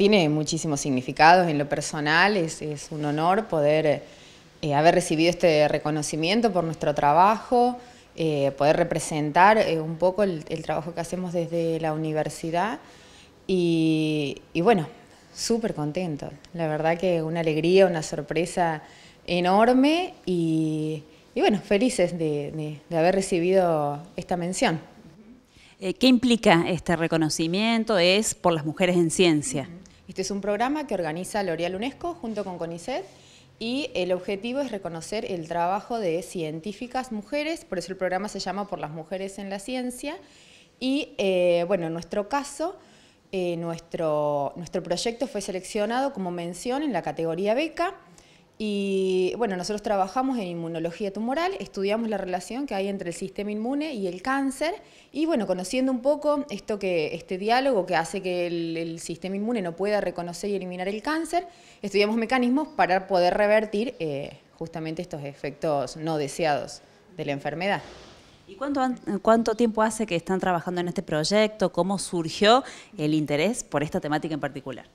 Tiene muchísimos significados en lo personal, es, un honor poder eh, haber recibido este reconocimiento por nuestro trabajo, eh, poder representar eh, un poco el, trabajo que hacemos desde la universidad y, bueno, súper contento. La verdad que una alegría, una sorpresa enorme y, bueno, felices de, de haber recibido esta mención. ¿Qué implica este reconocimiento? Es por las mujeres en ciencia. Este es un programa que organiza L'Oreal UNESCO junto con CONICET y el objetivo es reconocer el trabajo de científicas mujeres, por eso el programa se llama Por las mujeres en la ciencia. Y eh, bueno, en nuestro caso, eh, nuestro, nuestro proyecto fue seleccionado como mención en la categoría beca y bueno, nosotros trabajamos en inmunología tumoral, estudiamos la relación que hay entre el sistema inmune y el cáncer. Y bueno, conociendo un poco esto que, este diálogo que hace que el, sistema inmune no pueda reconocer y eliminar el cáncer, estudiamos mecanismos para poder revertir eh, justamente estos efectos no deseados de la enfermedad. ¿Y cuánto, tiempo hace que están trabajando en este proyecto? ¿Cómo surgió el interés por esta temática en particular?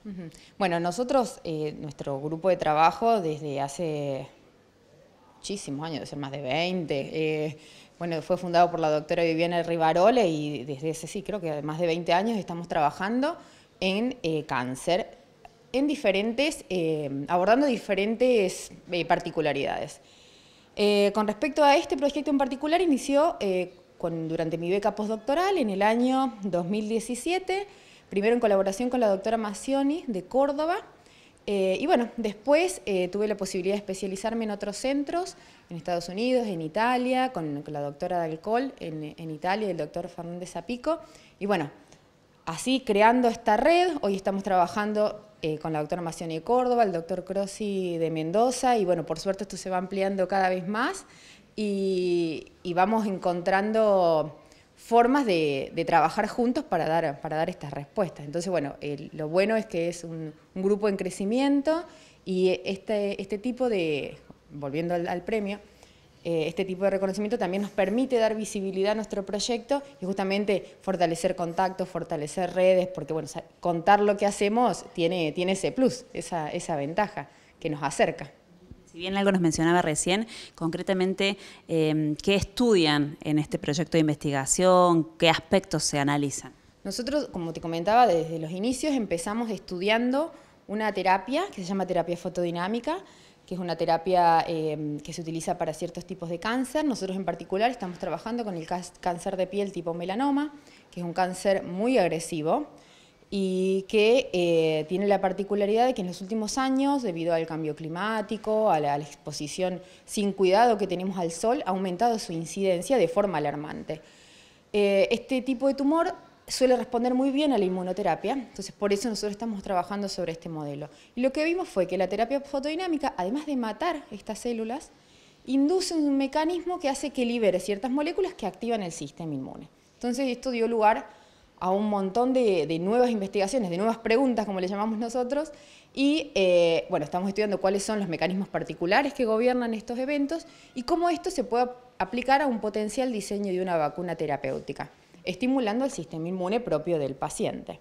Bueno, nosotros, eh, nuestro grupo de trabajo desde hace muchísimos años, hace más de 20. Eh, bueno, fue fundado por la doctora Viviana Rivarole y desde ese sí, creo que más de 20 años estamos trabajando en eh, cáncer, en diferentes, abordando diferentes particularidades. Eh, con respecto a este proyecto en particular, inició eh, durante mi beca postdoctoral en el año 2017, primero en colaboración con la doctora Macioni de Córdoba, eh, y bueno, después tuve la posibilidad de especializarme en otros centros, en Estados Unidos, en Italia, con, la doctora Dalcol en, en Italia, el doctor Fernández Zapico. Y bueno, así creando esta red, hoy estamos trabajando eh, con la doctora Macione de Córdoba, el doctor Crossi de Mendoza, y bueno, por suerte esto se va ampliando cada vez más y, vamos encontrando formas de, trabajar juntos para dar, para dar estas respuestas. Entonces, bueno, lo bueno es que es un, grupo en crecimiento y este, este tipo de, volviendo al premio, eh, este tipo de reconocimiento también nos permite dar visibilidad a nuestro proyecto y justamente fortalecer contactos, fortalecer redes, porque bueno, contar lo que hacemos tiene, tiene ese plus, esa, ventaja que nos acerca. Si bien algo nos mencionaba recién, concretamente, em, ¿qué estudian en este proyecto de investigación? ¿Qué aspectos se analizan? Nosotros, como te comentaba, desde los inicios empezamos estudiando una terapia que se llama terapia fotodinámica, que es una terapia em, que se utiliza para ciertos tipos de cáncer. Nosotros en particular estamos trabajando con el cáncer de piel tipo melanoma, que es un cáncer muy agresivo y que eh, tiene la particularidad de que en los últimos años, debido al cambio climático, a la, exposición sin cuidado que tenemos al sol, ha aumentado su incidencia de forma alarmante. Eh, este tipo de tumor suele responder muy bien a la inmunoterapia, entonces por eso nosotros estamos trabajando sobre este modelo. Y lo que vimos fue que la terapia fotodinámica, además de matar estas células, induce un mecanismo que hace que libere ciertas moléculas que activan el sistema inmune. Entonces esto dio lugar a un montón de, nuevas investigaciones, de nuevas preguntas, como le llamamos nosotros, y eh, bueno, estamos estudiando cuáles son los mecanismos particulares que gobiernan estos eventos y cómo esto se puede aplicar a un potencial diseño de una vacuna terapéutica estimulando el sistema inmune propio del paciente.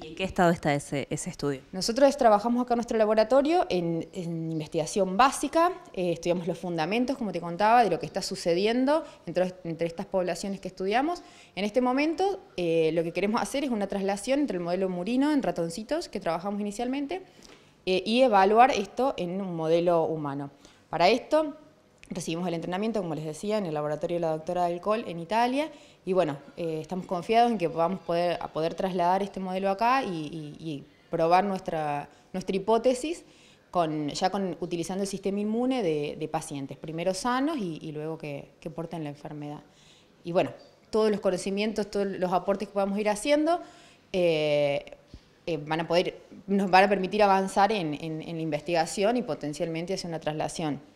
¿Y en qué estado está ese, estudio? Nosotros trabajamos acá en nuestro laboratorio en, investigación básica, eh, estudiamos los fundamentos, como te contaba, de lo que está sucediendo entre, estas poblaciones que estudiamos. En este momento eh, lo que queremos hacer es una traslación entre el modelo murino en ratoncitos que trabajamos inicialmente eh, y evaluar esto en un modelo humano. Para esto Recibimos el entrenamiento, como les decía, en el laboratorio de la doctora del Col en Italia y bueno, eh, estamos confiados en que vamos a poder trasladar este modelo acá y, probar nuestra, nuestra hipótesis con, ya con, utilizando el sistema inmune de, pacientes, primero sanos y, luego que, porten la enfermedad. Y bueno, todos los conocimientos, todos los aportes que podamos ir haciendo eh, eh, van poder, nos van a permitir avanzar en, la investigación y potencialmente hacia una traslación.